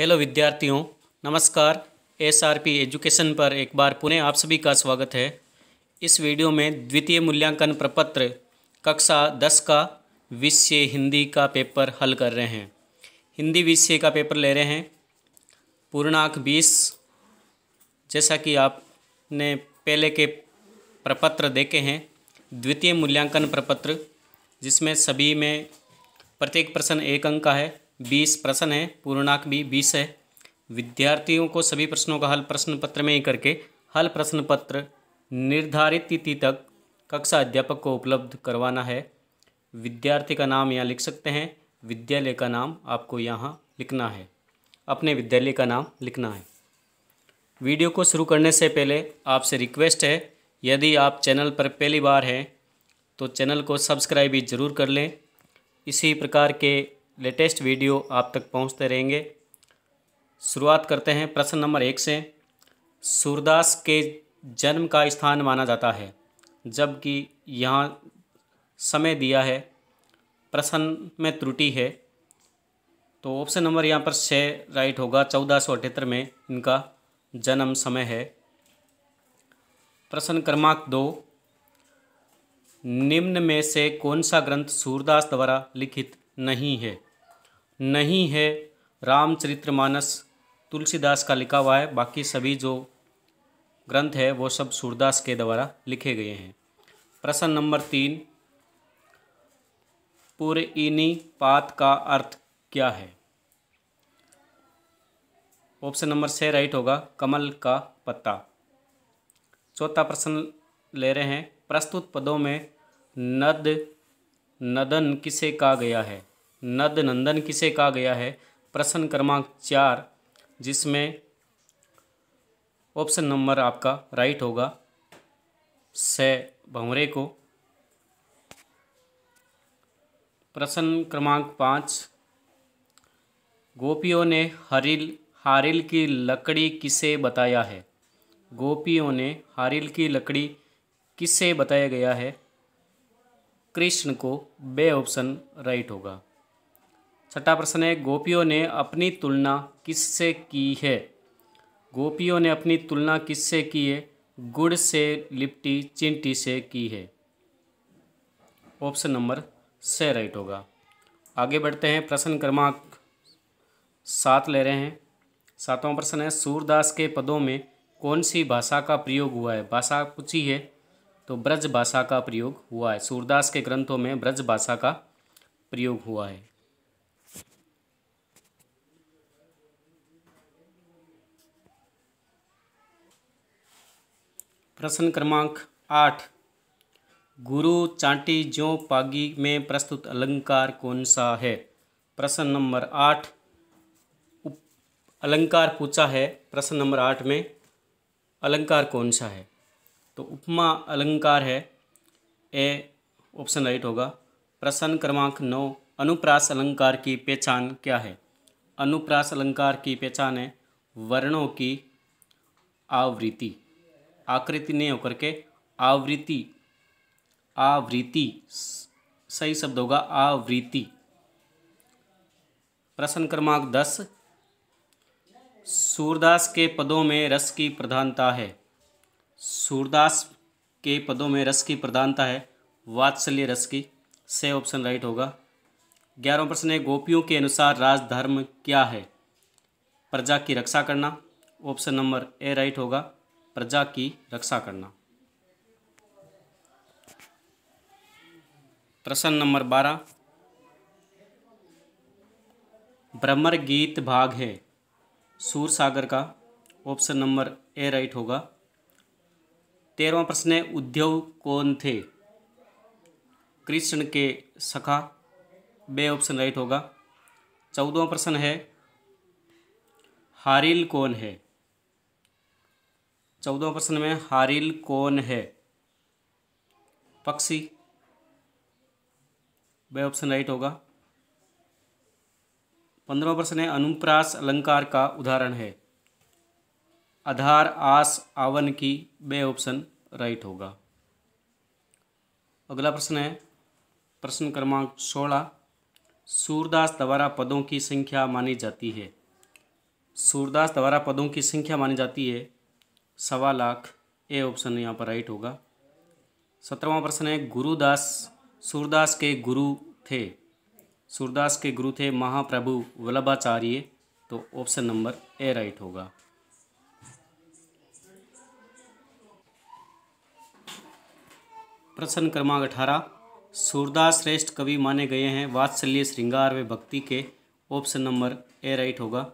hello विद्यार्थियों नमस्कार S R P education पर एक बार पुनः आप सभी का स्वागत है इस वीडियो में द्वितीय मूल्यांकन प्रपत्र कक्षा दस का विषय हिंदी का पेपर हल कर रहे हैं हिंदी विषय का पेपर ले रहे हैं पूर्णांक बीस जैसा कि आपने पहले के प्रपत्र देखे हैं द्वितीय मूल्यांकन प्रपत्र जिसमें सभी में प्रत्येक प्रश्न एक अंक का है बीस प्रश्न है पूर्णांक भी बीस है विद्यार्थियों को सभी प्रश्नों का हल प्रश्न पत्र में ही करके हल प्रश्न पत्र निर्धारित तिथि तक कक्षा अध्यापक को उपलब्ध करवाना है विद्यार्थी का नाम यहाँ लिख सकते हैं विद्यालय का नाम आपको यहाँ लिखना है अपने विद्यालय का नाम लिखना है वीडियो को शुरू करने से पहले आपसे रिक्वेस्ट है यदि आप चैनल पर पहली बार हैं तो चैनल को सब्सक्राइब भी ज़रूर कर लें इसी प्रकार के लेटेस्ट वीडियो आप तक पहुंचते रहेंगे शुरुआत करते हैं प्रश्न नंबर एक से सूरदास के जन्म का स्थान माना जाता है जबकि यहाँ समय दिया है प्रश्न में त्रुटि है तो ऑप्शन नंबर यहाँ पर छः राइट होगा चौदह सौ अठहत्तर में इनका जन्म समय है प्रश्न क्रमांक दो निम्न में से कौन सा ग्रंथ सूरदास द्वारा लिखित नहीं है नहीं है रामचरितमानस तुलसीदास का लिखा हुआ है बाकी सभी जो ग्रंथ है वो सब सूरदास के द्वारा लिखे गए हैं प्रश्न नंबर तीन पुरइनी पात का अर्थ क्या है ऑप्शन नंबर छः राइट होगा कमल का पत्ता चौथा प्रश्न ले रहे हैं प्रस्तुत पदों में नद नदन किसे कहा गया है नद नंदन किसे कहा गया है प्रश्न क्रमांक चार जिसमें ऑप्शन नंबर आपका राइट होगा स भंवरे को प्रश्न क्रमांक पाँच गोपियों ने हरिल हारिल की लकड़ी किसे बताया है गोपियों ने हारिल की लकड़ी किसे बताया गया है कृष्ण को बे ऑप्शन राइट होगा छठा प्रश्न है गोपियों ने अपनी तुलना किससे की है गोपियों ने अपनी तुलना किससे की है गुड़ से लिपटी चिंटी से की है ऑप्शन नंबर से राइट होगा आगे बढ़ते हैं प्रश्न क्रमांक सात ले रहे हैं सातवां प्रश्न है सूरदास के पदों में कौन सी भाषा का प्रयोग हुआ है भाषा पूछी है तो ब्रज भाषा का प्रयोग हुआ है सूरदास के ग्रंथों में ब्रज भाषा का प्रयोग हुआ है प्रश्न क्रमांक आठ गुरु चांटी ज्यो पागी में प्रस्तुत अलंकार कौन सा है प्रश्न नंबर आठ अलंकार पूछा है प्रश्न नंबर आठ में अलंकार कौन सा है तो उपमा अलंकार है ए ऑप्शन राइट होगा प्रश्न क्रमांक नौ अनुप्रास अलंकार की पहचान क्या है अनुप्रास अलंकार की पहचान है वर्णों की आवृत्ति आकृति नहीं होकर के आवृत्ति आवृत्ति सही शब्द होगा आवृत्ति प्रश्न क्रमांक दस सूरदास के पदों में रस की प्रधानता है सूरदास के पदों में रस की प्रधानता है वात्सल्य रस की से ऑप्शन राइट होगा ग्यारह प्रश्न है गोपियों के अनुसार राजधर्म क्या है प्रजा की रक्षा करना ऑप्शन नंबर ए राइट होगा प्रजा की रक्षा करना प्रश्न नंबर बारह भ्रमर गीत भाग है सूर सागर का ऑप्शन नंबर ए राइट होगा तेरहवा प्रश्न है उद्योग कौन थे कृष्ण के सखा बे ऑप्शन राइट होगा चौदहवा प्रश्न है हारिल कौन है चौदह प्रश्न में हारिल कौन है पक्षी वह ऑप्शन राइट होगा पंद्रह प्रश्न है अनुप्रास अलंकार का उदाहरण है आधार आस आवन की बे ऑप्शन राइट होगा अगला प्रश्न है प्रश्न क्रमांक सोलह सूरदास द्वारा पदों की संख्या मानी जाती है सूरदास द्वारा पदों की संख्या मानी जाती है सवा लाख ए ऑप्शन यहाँ पर राइट होगा सत्रहवा प्रश्न है गुरुदास सूरदास के गुरु थे सूरदास के गुरु थे महाप्रभु वल्लभाचार्य तो ऑप्शन नंबर ए राइट होगा प्रश्न क्रमांक अठारह सूरदास श्रेष्ठ कवि माने गए हैं वात्सल्य श्रृंगार व भक्ति के ऑप्शन नंबर ए राइट होगा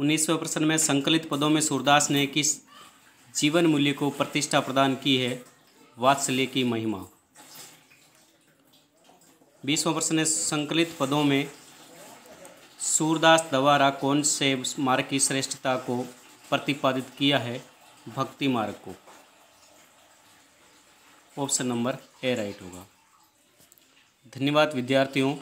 उन्नीसवें प्रश्न में संकलित पदों में सूरदास ने किस जीवन मूल्य को प्रतिष्ठा प्रदान की है वात्सल्य की महिमा बीसवा प्रश्न है संकलित पदों में सूरदास द्वारा कौन से मार्ग की श्रेष्ठता को प्रतिपादित किया है भक्ति मार्ग को ऑप्शन नंबर ए राइट होगा धन्यवाद विद्यार्थियों